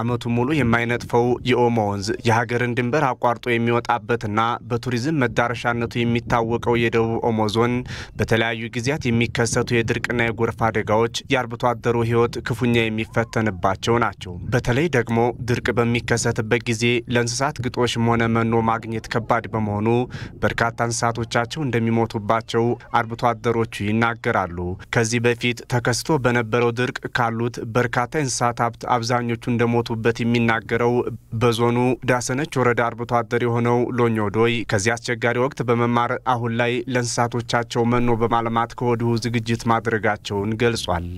አመቱ ሙሉ የማይነጥፈው የኦሞ ወንዝ የሀገርን ድንበር አቋርጦ የሚወጣበትና በቱሪዝም መዳረሻነቱ የሚታወቀው የደቡብ ኦሞ ዞን በተለያዩ ጊዜያት የሚከሰቱ የድርቅና የጎርፍ አደጋዎች የአርብቶ አደሩ ሕይወት ክፉኛ የሚፈተንባቸው ናቸው። በተለይ ደግሞ ድርቅ በሚከሰትበት ጊዜ ለእንስሳት ግጦሽም ሆነ መኖ ማግኘት ከባድ በመሆኑ በርካታ እንስሳቶቻቸው እንደሚሞቱባቸው አርብቶ አደሮቹ ይናገራሉ። ከዚህ በፊት ተከስቶ በነበረው ድርቅ ካሉት በርካታ የእንስሳት ሀብት አብዛኞቹ እንደሞ እንደሞቱበት የሚናገረው በዞኑ ዳሰነች ወረዳ አርብቶ አደር የሆነው ሎኞ ዶይ ከዚህ አስቸጋሪ ወቅት በመማር አሁን ላይ ለእንስሳቶቻቸው መኖ በማልማት ከወዲሁ ዝግጅት ማድረጋቸውን ገልጿል።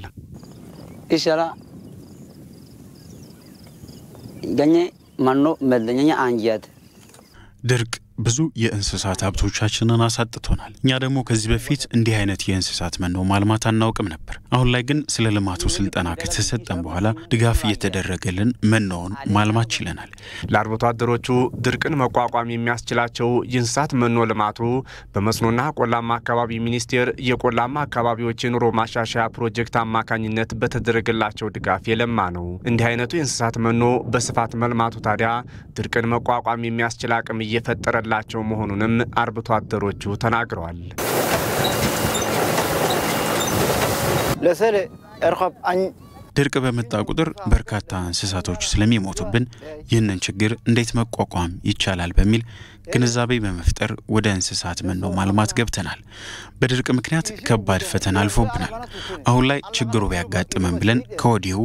ገኘ መኖ ድርቅ ብዙ የእንስሳት ሀብቶቻችንን አሳጥቶናል። እኛ ደግሞ ከዚህ በፊት እንዲህ አይነት የእንስሳት መኖ ማልማት አናውቅም ነበር። አሁን ላይ ግን ስለ ልማቱ ስልጠና ከተሰጠን በኋላ ድጋፍ እየተደረገልን መኖውን ማልማት ችለናል። ለአርብቶ አደሮቹ ድርቅን መቋቋም የሚያስችላቸው የእንስሳት መኖ ልማቱ በመስኖና ቆላማ አካባቢ ሚኒስቴር የቆላማ አካባቢዎች የኑሮ ማሻሻያ ፕሮጀክት አማካኝነት በተደረገላቸው ድጋፍ የለማ ነው። እንዲህ አይነቱ የእንስሳት መኖ በስፋት መልማቱ ታዲያ ድርቅን መቋቋም የሚያስችል አቅም እየፈጠረላቸው መሆኑንም አርብቶ አደሮቹ ተናግረዋል። ድርቅ በመጣ ቁጥር በርካታ እንስሳቶች ስለሚሞቱብን ይህንን ችግር እንዴት መቋቋም ይቻላል በሚል ግንዛቤ በመፍጠር ወደ እንስሳት መኖ ማልማት ገብተናል። በድርቅ ምክንያት ከባድ ፈተና አልፎብናል። አሁን ላይ ችግሩ ቢያጋጥመን ብለን ከወዲሁ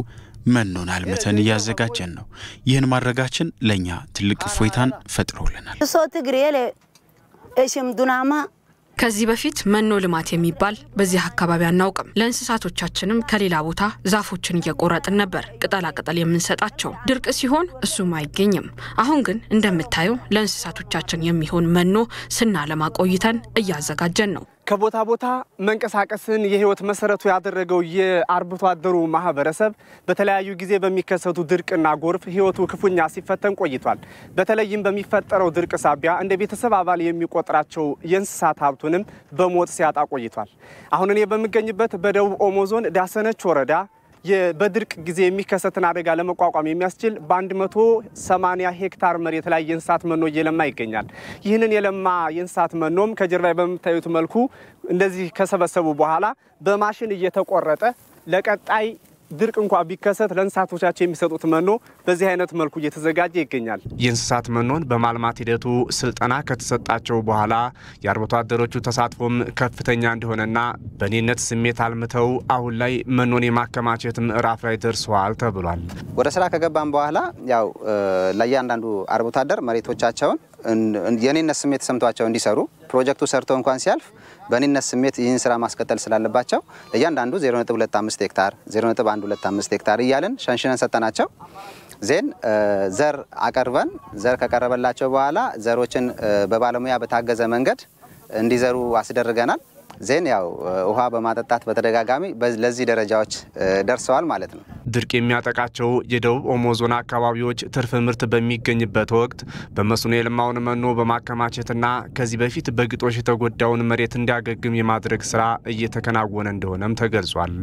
መኖን አልምተን እያዘጋጀን ነው። ይህን ማድረጋችን ለእኛ ትልቅ እፎይታን ፈጥሮልናል። ሶ ትግሬ ሽምዱናማ ከዚህ በፊት መኖ ልማት የሚባል በዚህ አካባቢ አናውቅም። ለእንስሳቶቻችንም ከሌላ ቦታ ዛፎችን እየቆረጥን ነበር ቅጠላቅጠል የምንሰጣቸው። ድርቅ ሲሆን እሱም አይገኝም። አሁን ግን እንደምታየው ለእንስሳቶቻችን የሚሆን መኖ ስናለማ ቆይተን እያዘጋጀን ነው። ከቦታ ቦታ መንቀሳቀስን የህይወት መሰረቱ ያደረገው የአርብቶ አደሩ ማህበረሰብ በተለያዩ ጊዜ በሚከሰቱ ድርቅና ጎርፍ ህይወቱ ክፉኛ ሲፈተን ቆይቷል። በተለይም በሚፈጠረው ድርቅ ሳቢያ እንደ ቤተሰብ አባል የሚቆጥራቸው የእንስሳት ሀብቱንም በሞት ሲያጣ ቆይቷል። አሁን እኔ በምገኝበት በደቡብ ኦሞ ዞን ዳሰነች ወረዳ በድርቅ ጊዜ የሚከሰትን አደጋ ለመቋቋም የሚያስችል በ180 ሄክታር መሬት ላይ የእንስሳት መኖ እየለማ ይገኛል። ይህንን የለማ የእንስሳት መኖም ከጀርባ በምታዩት መልኩ እንደዚህ ከሰበሰቡ በኋላ በማሽን እየተቆረጠ ለቀጣይ ድርቅ እንኳ ቢከሰት ለእንስሳቶቻቸው የሚሰጡት መኖ በዚህ አይነት መልኩ እየተዘጋጀ ይገኛል። የእንስሳት መኖን በማልማት ሂደቱ ስልጠና ከተሰጣቸው በኋላ የአርብቶ አደሮቹ ተሳትፎም ከፍተኛ እንደሆነና በእኔነት ስሜት አልምተው አሁን ላይ መኖን የማከማቸት ምዕራፍ ላይ ደርሰዋል ተብሏል። ወደ ስራ ከገባም በኋላ ያው ለእያንዳንዱ አርብቶ አደር መሬቶቻቸውን የኔነት ስሜት ሰምቷቸው እንዲሰሩ ፕሮጀክቱ ሰርቶ እንኳን ሲያልፍ በእኔነት ስሜት ይህን ስራ ማስቀጠል ስላለባቸው ለእያንዳንዱ 0.25 ሄክታር 0.125 ሄክታር እያለን ሸንሽነን ሰጠናቸው። ዜን ዘር አቀርበን ዘር ከቀረበላቸው በኋላ ዘሮችን በባለሙያ በታገዘ መንገድ እንዲዘሩ አስደርገናል። ዜን ያው ውሃ በማጠጣት በተደጋጋሚ ለዚህ ደረጃዎች ደርሰዋል ማለት ነው። ድርቅ የሚያጠቃቸው የደቡብ ኦሞ ዞን አካባቢዎች ትርፍ ምርት በሚገኝበት ወቅት በመስኖ የልማውን መኖ በማከማቸትና ከዚህ በፊት በግጦሽ የተጎዳውን መሬት እንዲያገግም የማድረግ ስራ እየተከናወነ እንደሆነም ተገልጿል።